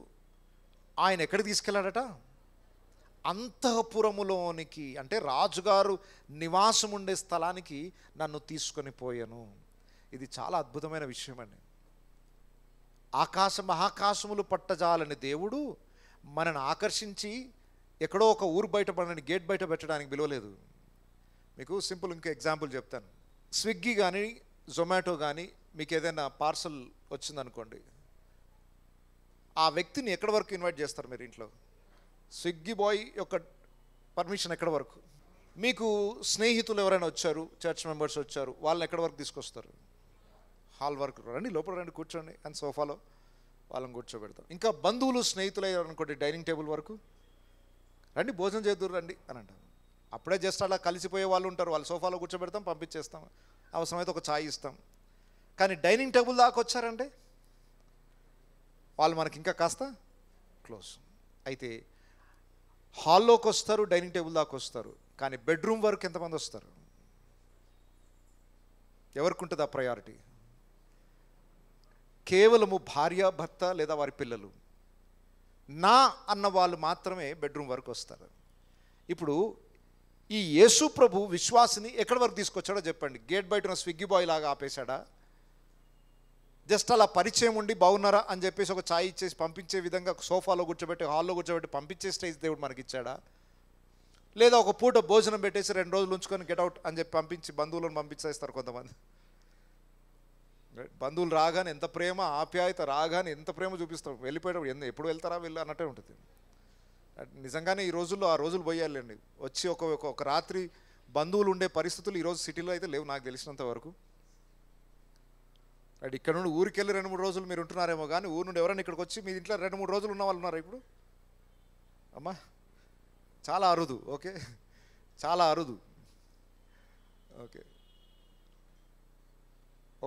ఆయన ఎక్కడికి తీసుకెళ్ళాడట అంతఃపురములోనికి అంటే రాజుగారు నివాసం ఉండే స్థలానికి నన్ను తీసుకొని పోయాను ఇది చాలా అద్భుతమైన విషయమండి ఆకాశ మహాకాశములు పట్టజాలని దేవుడు మనను ఆకర్షించి ఎక్కడో ఒక ఊరు బయట పడని గేట్ బయట పెట్టడానికి విలువలేదు మీకు సింపుల్ ఇంకో ఎగ్జాంపుల్ చెప్తాను స్విగ్గీ కానీ జొమాటో కానీ మీకు ఏదైనా పార్సల్ వచ్చిందనుకోండి ఆ వ్యక్తిని ఎక్కడి వరకు ఇన్వైట్ చేస్తారు మీరు ఇంట్లో స్విగ్గీ బాయ్ యొక్క పర్మిషన్ ఎక్కడి వరకు మీకు స్నేహితులు ఎవరైనా వచ్చారు చర్చ్ మెంబర్స్ వచ్చారు వాళ్ళని ఎక్కడి వరకు తీసుకొస్తారు హాల్ వరకు రండి లోపల రండి కూర్చోండి అండ్ సోఫాలో వాళ్ళని కూర్చోబెడతాం ఇంకా బంధువులు స్నేహితులు అయ్యారనుకోండి డైనింగ్ టేబుల్ వరకు రండి భోజనం చేద్దరు రండి అని అంటారు అప్పుడే జస్ట్ అలా కలిసిపోయే వాళ్ళు ఉంటారు వాళ్ళు సోఫాలో కూర్చోబెడతాం పంపించేస్తాం అవసరమైతే ఒక ఛాయ్ ఇస్తాం కానీ డైనింగ్ టేబుల్ దాకా వచ్చారంటే వాళ్ళు మనకి ఇంకా కాస్త క్లోజ్ అయితే హాల్లోకి వస్తారు డైనింగ్ టేబుల్ దాకా వస్తారు కానీ బెడ్రూమ్ వరకు ఎంతమంది వస్తారు ఎవరికి ఉంటుంది ఆ ప్రయారిటీ కేవలము భార్య భర్త లేదా వారి పిల్లలు నా అన్న వాళ్ళు మాత్రమే బెడ్రూమ్ వరకు వస్తారు ఇప్పుడు ఈ యేసు ప్రభు విశ్వాసిని ఎక్కడి వరకు తీసుకొచ్చాడో చెప్పండి గేట్ బయట ఉన్న స్విగ్గీ బాయ్ లాగా ఆపేశాడా జస్ట్ అలా పరిచయం ఉండి బాగున్నారా అని చెప్పేసి ఒక ఛాయ్ ఇచ్చేసి పంపించే విధంగా సోఫాలో కూర్చోబెట్టి హాల్లో కూర్చోబెట్టి పంపించే స్టేజ్ దేవుడు మనకి ఇచ్చాడా లేదా ఒక పూట భోజనం పెట్టేసి రెండు రోజులు ఉంచుకొని గెటౌట్ అని చెప్పి పంపించి బంధువులను పంపించేస్తారు కొంతమంది బంధువులు రాగానే ఎంత ప్రేమ ఆప్యాయత రాగానే ఎంత ప్రేమ చూపిస్తాం వెళ్ళిపోయేటప్పుడు ఎంత ఎప్పుడు వెళ్తారా వెళ్ళి అన్నట్టే ఉంటుంది నిజంగానే ఈ రోజుల్లో ఆ రోజులు పోయాలండి వచ్చి ఒక ఒక రాత్రి బంధువులు ఉండే పరిస్థితులు ఈరోజు సిటీలో అయితే లేవు నాకు తెలిసినంత వరకు అండ్ ఇక్కడ నుండి ఊరికి వెళ్ళి రెండు మూడు రోజులు మీరు ఉంటున్నారేమో కానీ ఊరు నుండి ఎవరైనా ఇక్కడికి వచ్చి మీ ఇంట్లో రెండు మూడు రోజులు ఉన్న వాళ్ళు ఉన్నారు ఇప్పుడు అమ్మా చాలా అరుదు ఓకే చాలా అరుదు ఓకే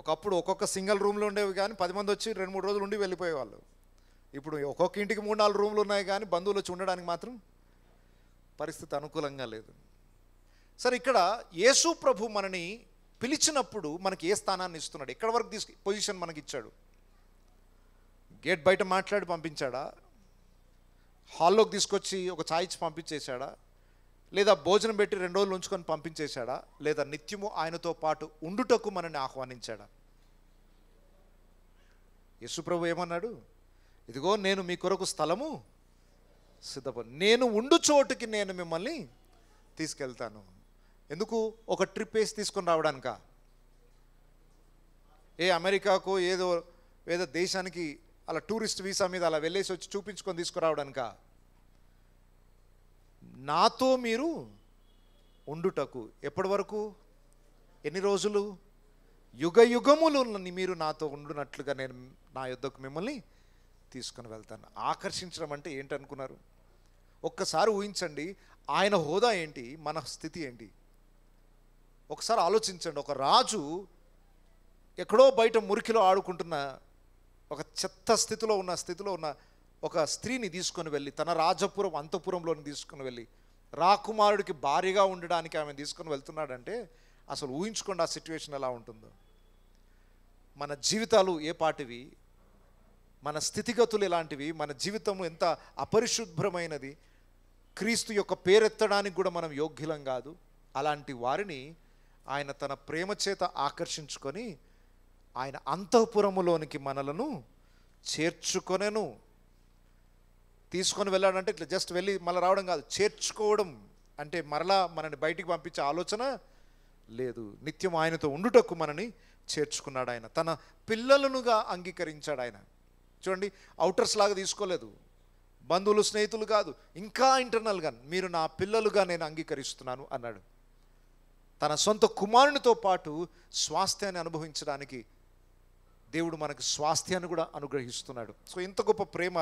ఒకప్పుడు ఒక్కొక్క సింగిల్ రూమ్లో ఉండేవి కానీ పది మంది వచ్చి రెండు మూడు రోజులు ఉండి వెళ్ళిపోయేవాళ్ళు ఇప్పుడు ఒక్కొక్క ఇంటికి మూడు నాలుగు రూమ్లు ఉన్నాయి కానీ బంధువులు వచ్చి ఉండడానికి మాత్రం పరిస్థితి అనుకూలంగా లేదు సరే ఇక్కడ యేసు ప్రభు మనని పిలిచినప్పుడు మనకి ఏ స్థానాన్ని ఇస్తున్నాడు ఎక్కడ వరకు తీసుకు పొజిషన్ మనకి ఇచ్చాడు గేట్ బయట మాట్లాడి పంపించాడా హాల్లోకి తీసుకొచ్చి ఒక ఛాయ్ ఇచ్చి పంపించేశాడా లేదా భోజనం పెట్టి రెండు రోజులు ఉంచుకొని పంపించేశాడా లేదా నిత్యము ఆయనతో పాటు ఉండుటకు మనని ఆహ్వానించాడా యశుప్రభు ఏమన్నాడు ఇదిగో నేను మీ కొరకు స్థలము సిద్ధపడి నేను ఉండు చోటుకి నేను మిమ్మల్ని తీసుకెళ్తాను ఎందుకు ఒక ట్రిప్ వేసి తీసుకుని రావడానిక ఏ అమెరికాకు ఏదో ఏదో దేశానికి అలా టూరిస్ట్ వీసా మీద అలా వెళ్ళేసి వచ్చి చూపించుకొని తీసుకురావడానిక నాతో మీరు ఉండుటకు ఎప్పటి వరకు ఎన్ని రోజులు యుగ యుగములు మీరు నాతో ఉండునట్లుగా నేను నా యుద్ధకు మిమ్మల్ని తీసుకుని వెళ్తాను ఆకర్షించడం అంటే ఏంటనుకున్నారు ఒక్కసారి ఊహించండి ఆయన హోదా ఏంటి మన స్థితి ఏంటి ఒకసారి ఆలోచించండి ఒక రాజు ఎక్కడో బయట మురికిలో ఆడుకుంటున్న ఒక చెత్త స్థితిలో ఉన్న స్థితిలో ఉన్న ఒక స్త్రీని తీసుకొని వెళ్ళి తన రాజపురం అంతపురంలోని తీసుకొని వెళ్ళి రాకుమారుడికి భారీగా ఉండడానికి ఆమె తీసుకొని వెళ్తున్నాడంటే అసలు ఊహించుకోండి ఆ సిచ్యువేషన్ ఎలా ఉంటుందో మన జీవితాలు ఏ పాటివి మన స్థితిగతులు ఎలాంటివి మన జీవితం ఎంత అపరిశుభ్రమైనది క్రీస్తు యొక్క పేరెత్తడానికి కూడా మనం యోగ్యులం కాదు అలాంటి వారిని ఆయన తన ప్రేమ చేత ఆకర్షించుకొని ఆయన అంతఃపురములోనికి మనలను చేర్చుకొనెను తీసుకొని వెళ్ళాడంటే ఇట్లా జస్ట్ వెళ్ళి మళ్ళీ రావడం కాదు చేర్చుకోవడం అంటే మరలా మనని బయటికి పంపించే ఆలోచన లేదు నిత్యం ఆయనతో ఉండుటకు మనని చేర్చుకున్నాడు ఆయన తన పిల్లలనుగా అంగీకరించాడు ఆయన చూడండి అవుటర్స్ లాగా తీసుకోలేదు బంధువులు స్నేహితులు కాదు ఇంకా ఇంటర్నల్గా మీరు నా పిల్లలుగా నేను అంగీకరిస్తున్నాను అన్నాడు తన సొంత కుమారునితో పాటు స్వాస్థ్యాన్ని అనుభవించడానికి దేవుడు మనకు స్వాస్థ్యాన్ని కూడా అనుగ్రహిస్తున్నాడు సో ఇంత గొప్ప ప్రేమ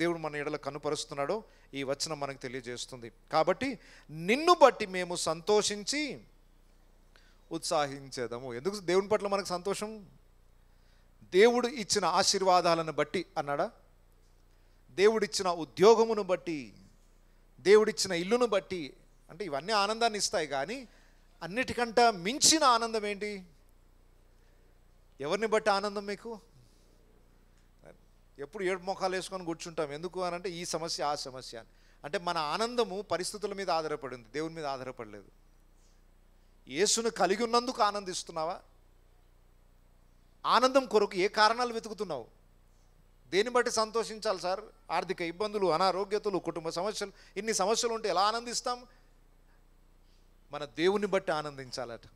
దేవుడు మన ఎడల కనుపరుస్తున్నాడో ఈ వచనం మనకు తెలియజేస్తుంది కాబట్టి నిన్ను బట్టి మేము సంతోషించి ఉత్సాహించేదాము ఎందుకు దేవుని పట్ల మనకు సంతోషం దేవుడు ఇచ్చిన ఆశీర్వాదాలను బట్టి అన్నాడా దేవుడిచ్చిన ఉద్యోగమును బట్టి దేవుడిచ్చిన ఇల్లును బట్టి అంటే ఇవన్నీ ఆనందాన్ని ఇస్తాయి కానీ అన్నిటికంట మించిన ఆనందం ఏంటి ఎవరిని బట్టి ఆనందం మీకు ఎప్పుడు ఏడు మొఖాలు వేసుకొని కూర్చుంటాం ఎందుకు అని అంటే ఈ సమస్య ఆ సమస్య అని అంటే మన ఆనందము పరిస్థితుల మీద ఆధారపడింది దేవుని మీద ఆధారపడలేదు యేసును కలిగి ఉన్నందుకు ఆనందిస్తున్నావా ఆనందం కొరకు ఏ కారణాలు వెతుకుతున్నావు దేని బట్టి సంతోషించాలి సార్ ఆర్థిక ఇబ్బందులు అనారోగ్యతలు కుటుంబ సమస్యలు ఇన్ని సమస్యలు ఉంటే ఎలా ఆనందిస్తాం మన దేవుని బట్టి ఆనందించాలట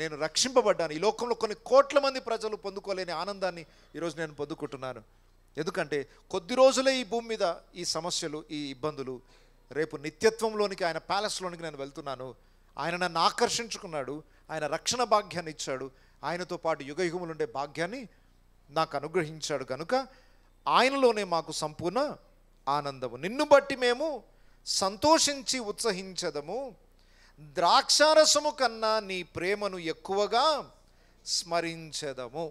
నేను రక్షింపబడ్డాను ఈ లోకంలో కొన్ని కోట్ల మంది ప్రజలు పొందుకోలేని ఆనందాన్ని ఈరోజు నేను పొందుకుంటున్నాను ఎందుకంటే కొద్ది రోజులే ఈ భూమి మీద ఈ సమస్యలు ఈ ఇబ్బందులు రేపు నిత్యత్వంలోనికి ఆయన ప్యాలెస్లోనికి నేను వెళ్తున్నాను ఆయన నన్ను ఆకర్షించుకున్నాడు ఆయన రక్షణ భాగ్యాన్ని ఇచ్చాడు ఆయనతో పాటు యుగయుగములు ఉండే భాగ్యాన్ని నాకు అనుగ్రహించాడు కనుక ఆయనలోనే మాకు సంపూర్ణ ఆనందము నిన్ను బట్టి మేము సంతోషించి ఉత్సహించదము ద్రాక్షారసము కన్నా నీ ప్రేమను ఎక్కువగా స్మరించదము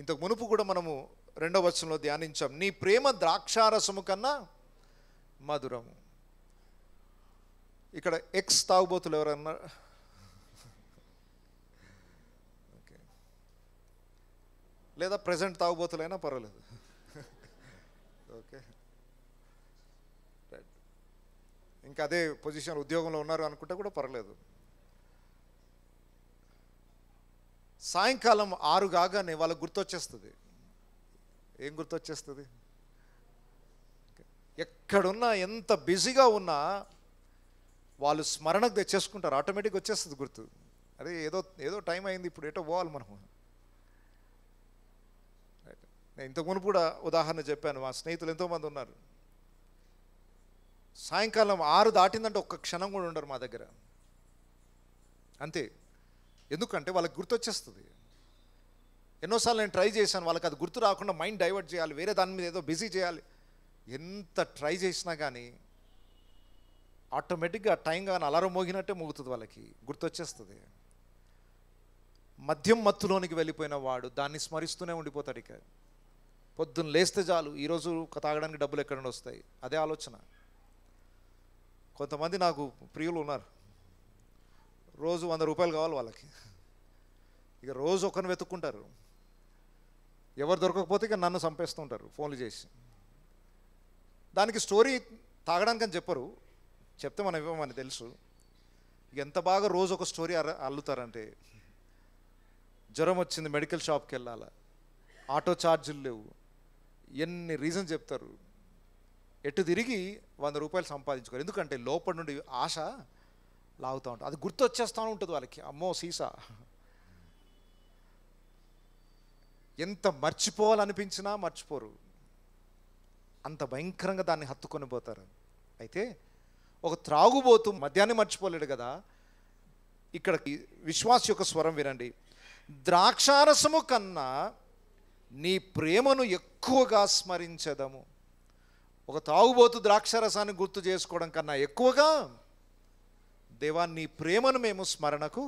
ఇంతకు మునుపు కూడా మనము రెండవ వచనంలో ధ్యానించాం నీ ప్రేమ ద్రాక్షారసము కన్నా మధురము ఇక్కడ ఎక్స్ తాగుబోతులు ఎవరన్నా లేదా ప్రజెంట్ తాగుబోతులైనా పర్వాలేదు ఇంకా అదే పొజిషన్ ఉద్యోగంలో ఉన్నారు అనుకుంటే కూడా పర్లేదు సాయంకాలం ఆరు కాగానే వాళ్ళకు గుర్తొచ్చేస్తుంది ఏం గుర్తొచ్చేస్తుంది ఎక్కడున్నా ఎంత బిజీగా ఉన్నా వాళ్ళు స్మరణకు తెచ్చేసుకుంటారు ఆటోమేటిక్ వచ్చేస్తుంది గుర్తు అదే ఏదో ఏదో టైం అయింది ఇప్పుడు ఏటో పోవాలి మనం నేను ఇంతకు కూడా ఉదాహరణ చెప్పాను మా స్నేహితులు ఎంతోమంది ఉన్నారు సాయంకాలం ఆరు దాటిందంటే ఒక్క క్షణం కూడా ఉండరు మా దగ్గర అంతే ఎందుకంటే వాళ్ళకి గుర్తొచ్చేస్తుంది ఎన్నోసార్లు నేను ట్రై చేశాను వాళ్ళకి అది గుర్తు రాకుండా మైండ్ డైవర్ట్ చేయాలి వేరే దాని మీద ఏదో బిజీ చేయాలి ఎంత ట్రై చేసినా కానీ ఆటోమేటిక్గా టైం కానీ అలారం మోగినట్టే మోగుతుంది వాళ్ళకి గుర్తొచ్చేస్తుంది మద్యం మత్తులోనికి వెళ్ళిపోయిన వాడు దాన్ని స్మరిస్తూనే ఉండిపోతాడు ఇక పొద్దున్న లేస్తే చాలు ఈరోజు తాగడానికి డబ్బులు ఎక్కడ వస్తాయి అదే ఆలోచన కొంతమంది నాకు ప్రియులు ఉన్నారు రోజు వంద రూపాయలు కావాలి వాళ్ళకి ఇక రోజు ఒకరిని వెతుక్కుంటారు ఎవరు దొరకకపోతే ఇక నన్ను చంపేస్తుంటారు ఫోన్లు చేసి దానికి స్టోరీ తాగడానికి అని చెప్పరు చెప్తే మనం ఇవ్వమని తెలుసు ఎంత బాగా రోజు ఒక స్టోరీ అల్లుతారంటే జ్వరం వచ్చింది మెడికల్ షాప్కి వెళ్ళాలా ఆటో ఛార్జీలు లేవు ఎన్ని రీజన్ చెప్తారు ఎటు తిరిగి వంద రూపాయలు సంపాదించుకోరు ఎందుకంటే లోపల నుండి ఆశ లాగుతూ ఉంటుంది అది గుర్తు గుర్తొచ్చేస్తూ ఉంటుంది వాళ్ళకి అమ్మో సీసా ఎంత మర్చిపోవాలనిపించినా మర్చిపోరు అంత భయంకరంగా దాన్ని హత్తుకొని పోతారు అయితే ఒక త్రాగుబోతు మద్యాన్ని మర్చిపోలేడు కదా ఇక్కడ విశ్వాస యొక్క స్వరం వినండి ద్రాక్షారసము కన్నా నీ ప్రేమను ఎక్కువగా స్మరించదము ఒక తాగుబోతు రసాన్ని గుర్తు చేసుకోవడం కన్నా ఎక్కువగా దేవాన్ని ప్రేమను మేము స్మరణకు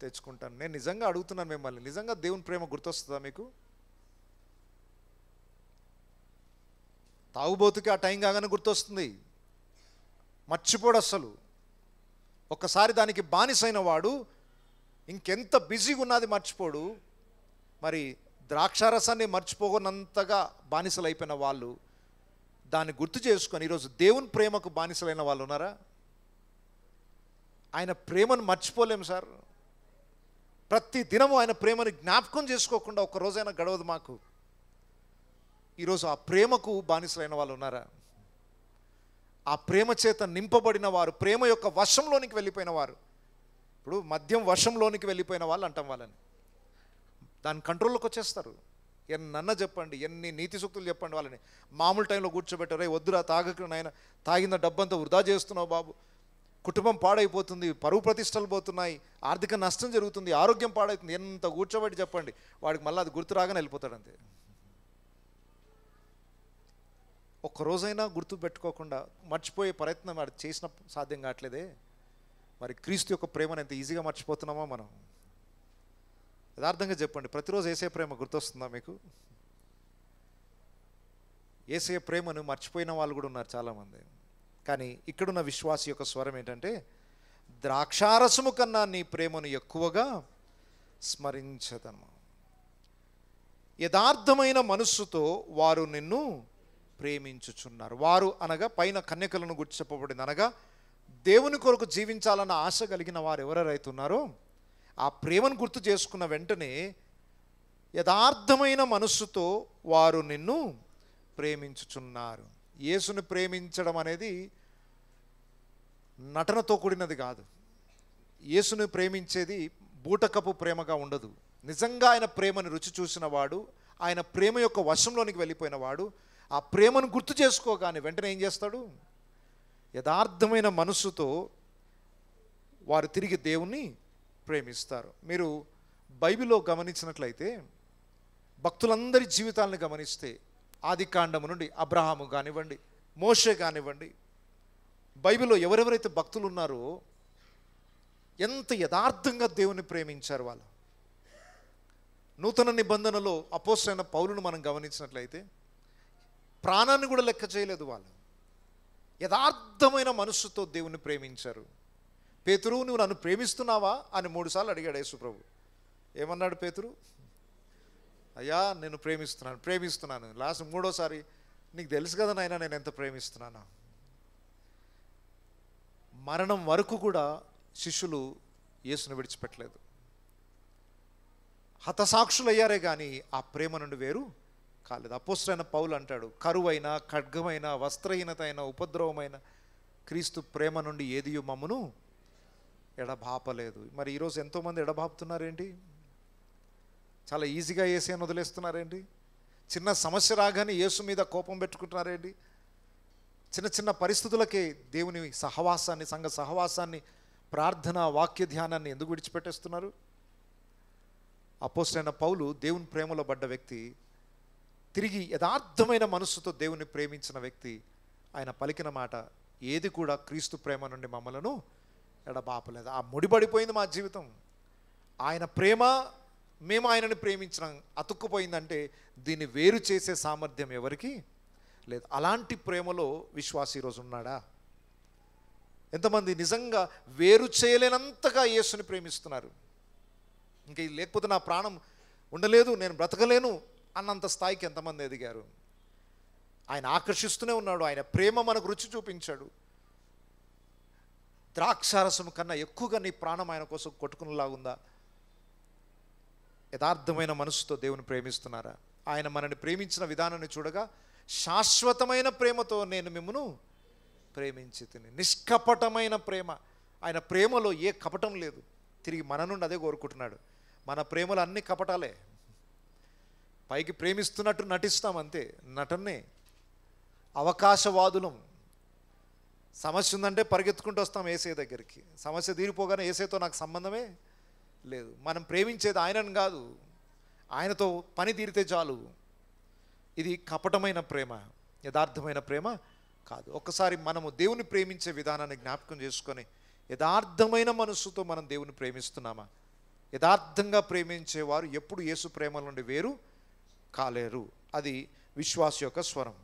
తెచ్చుకుంటాం నేను నిజంగా అడుగుతున్నాను మిమ్మల్ని నిజంగా దేవుని ప్రేమ గుర్తొస్తుందా మీకు తాగుబోతుకి ఆ టైం కాగానే గుర్తొస్తుంది మర్చిపోడు అస్సలు ఒక్కసారి దానికి బానిసైన వాడు ఇంకెంత బిజీగా ఉన్నది మర్చిపోడు మరి ద్రాక్షారసాన్ని మర్చిపోకున్నంతగా బానిసలు అయిపోయిన వాళ్ళు దాన్ని గుర్తు చేసుకొని ఈరోజు దేవుని ప్రేమకు బానిసలైన వాళ్ళు ఉన్నారా ఆయన ప్రేమను మర్చిపోలేము సార్ ప్రతి దినము ఆయన ప్రేమను జ్ఞాపకం చేసుకోకుండా ఒక రోజైనా గడవదు మాకు ఈరోజు ఆ ప్రేమకు బానిసలైన వాళ్ళు ఉన్నారా ఆ ప్రేమ చేత నింపబడిన వారు ప్రేమ యొక్క వర్షంలోనికి వెళ్ళిపోయిన వారు ఇప్పుడు మద్యం వర్షంలోనికి వెళ్ళిపోయిన వాళ్ళు అంటాం వాళ్ళని దాని కంట్రోల్లోకి వచ్చేస్తారు ఎన్న చెప్పండి ఎన్ని నీతి సూక్తులు చెప్పండి వాళ్ళని మామూలు టైంలో కూర్చోబెట్టారే వద్దురా తాగక నాయన తాగిన డబ్బంతా వృధా చేస్తున్నావు బాబు కుటుంబం పాడైపోతుంది పరువు ప్రతిష్టలు పోతున్నాయి ఆర్థిక నష్టం జరుగుతుంది ఆరోగ్యం పాడవుతుంది ఎంత కూర్చోబెట్టి చెప్పండి వాడికి మళ్ళీ అది గుర్తు రాగానే వెళ్ళిపోతాడు అంతే ఒక్కరోజైనా గుర్తు పెట్టుకోకుండా మర్చిపోయే ప్రయత్నం వాడు చేసిన సాధ్యం కావట్లేదే మరి క్రీస్తు యొక్క ప్రేమను ఎంత ఈజీగా మర్చిపోతున్నామో మనం యథార్థంగా చెప్పండి ప్రతిరోజు ఏసే ప్రేమ గుర్తొస్తుందా మీకు ఏసే ప్రేమను మర్చిపోయిన వాళ్ళు కూడా ఉన్నారు చాలామంది కానీ ఇక్కడున్న విశ్వాసి యొక్క స్వరం ఏంటంటే ద్రాక్షారసము కన్నా నీ ప్రేమను ఎక్కువగా స్మరించదను యథార్థమైన మనస్సుతో వారు నిన్ను ప్రేమించుచున్నారు వారు అనగా పైన కన్యకలను గుర్తి చెప్పబడింది అనగా దేవుని కొరకు జీవించాలన్న ఆశ కలిగిన వారు ఎవరెవరైతున్నారో ఆ ప్రేమను గుర్తు చేసుకున్న వెంటనే యథార్థమైన మనస్సుతో వారు నిన్ను ప్రేమించుచున్నారు యేసును ప్రేమించడం అనేది నటనతో కూడినది కాదు యేసును ప్రేమించేది బూటకపు ప్రేమగా ఉండదు నిజంగా ఆయన ప్రేమను రుచి చూసిన వాడు ఆయన ప్రేమ యొక్క వశంలోనికి వెళ్ళిపోయిన వాడు ఆ ప్రేమను గుర్తు చేసుకోగానే వెంటనే ఏం చేస్తాడు యథార్థమైన మనస్సుతో వారు తిరిగి దేవుణ్ణి ప్రేమిస్తారు మీరు బైబిల్లో గమనించినట్లయితే భక్తులందరి జీవితాలను గమనిస్తే ఆది కాండము నుండి అబ్రహాము కానివ్వండి మోషే కానివ్వండి బైబిల్లో ఎవరెవరైతే భక్తులు ఉన్నారో ఎంత యథార్థంగా దేవుని ప్రేమించారు వాళ్ళు నూతన నిబంధనలో అపోసైన పౌరులను మనం గమనించినట్లయితే ప్రాణాన్ని కూడా లెక్క చేయలేదు వాళ్ళు యథార్థమైన మనసుతో దేవుని ప్రేమించారు పేతురు నువ్వు నన్ను ప్రేమిస్తున్నావా అని మూడుసార్లు అడిగాడు యేసుప్రభు ఏమన్నాడు పేతురు అయ్యా నేను ప్రేమిస్తున్నాను ప్రేమిస్తున్నాను లాస్ట్ మూడోసారి నీకు తెలుసు కదా నాయన నేను ఎంత ప్రేమిస్తున్నాను మరణం వరకు కూడా శిష్యులు యేసును విడిచిపెట్టలేదు హతసాక్షులయ్యారే కానీ ఆ ప్రేమ నుండి వేరు కాలేదు అపోస్టైన పౌలు అంటాడు కరువైన ఖడ్గమైన వస్త్రహీనత అయిన ఉపద్రవమైన క్రీస్తు ప్రేమ నుండి ఏదియో మమ్మను ఎడబాపలేదు మరి ఈరోజు ఎంతోమంది ఎడబాపుతున్నారేంటి చాలా ఈజీగా ఏసీ అని వదిలేస్తున్నారేంటి చిన్న సమస్య రాగానే యేసు మీద కోపం పెట్టుకుంటున్నారేంటి చిన్న చిన్న పరిస్థితులకే దేవుని సహవాసాన్ని సంఘ సహవాసాన్ని ప్రార్థన వాక్య ధ్యానాన్ని ఎందుకు విడిచిపెట్టేస్తున్నారు అపోస్టైన పౌలు దేవుని ప్రేమలో పడ్డ వ్యక్తి తిరిగి యథార్థమైన మనస్సుతో దేవుని ప్రేమించిన వ్యక్తి ఆయన పలికిన మాట ఏది కూడా క్రీస్తు ప్రేమ నుండి మమ్మలను ఎడబాపలేదు ఆ ముడిపడిపోయింది మా జీవితం ఆయన ప్రేమ మేము ఆయనని ప్రేమించడం అతుక్కుపోయిందంటే దీన్ని వేరు చేసే సామర్థ్యం ఎవరికి లేదు అలాంటి ప్రేమలో విశ్వాస ఈరోజు ఉన్నాడా ఎంతమంది నిజంగా వేరు చేయలేనంతగా యేసుని ప్రేమిస్తున్నారు ఇంక లేకపోతే నా ప్రాణం ఉండలేదు నేను బ్రతకలేను అన్నంత స్థాయికి ఎంతమంది ఎదిగారు ఆయన ఆకర్షిస్తూనే ఉన్నాడు ఆయన ప్రేమ మనకు రుచి చూపించాడు ద్రాక్షారసం కన్నా ఎక్కువగా నీ ప్రాణం ఆయన కోసం కొట్టుకునేలాగుందా యథార్థమైన మనసుతో దేవుని ప్రేమిస్తున్నారా ఆయన మనని ప్రేమించిన విధానాన్ని చూడగా శాశ్వతమైన ప్రేమతో నేను మిమ్మను ప్రేమించి తిని నిష్కపటమైన ప్రేమ ఆయన ప్రేమలో ఏ కపటం లేదు తిరిగి మన నుండి అదే కోరుకుంటున్నాడు మన ప్రేమలు అన్ని కపటాలే పైకి ప్రేమిస్తున్నట్టు నటిస్తాం అంతే నటన్నే అవకాశవాదులం సమస్య ఉందంటే పరిగెత్తుకుంటూ వస్తాం ఏసే దగ్గరికి సమస్య తీరిపోగానే ఏసేతో నాకు సంబంధమే లేదు మనం ప్రేమించేది ఆయనను కాదు ఆయనతో పని తీరితే చాలు ఇది కపటమైన ప్రేమ యథార్థమైన ప్రేమ కాదు ఒక్కసారి మనము దేవుని ప్రేమించే విధానాన్ని జ్ఞాపకం చేసుకొని యథార్థమైన మనస్సుతో మనం దేవుని ప్రేమిస్తున్నామా యథార్థంగా ప్రేమించేవారు ఎప్పుడు యేసు ప్రేమ నుండి వేరు కాలేరు అది విశ్వాస యొక్క స్వరం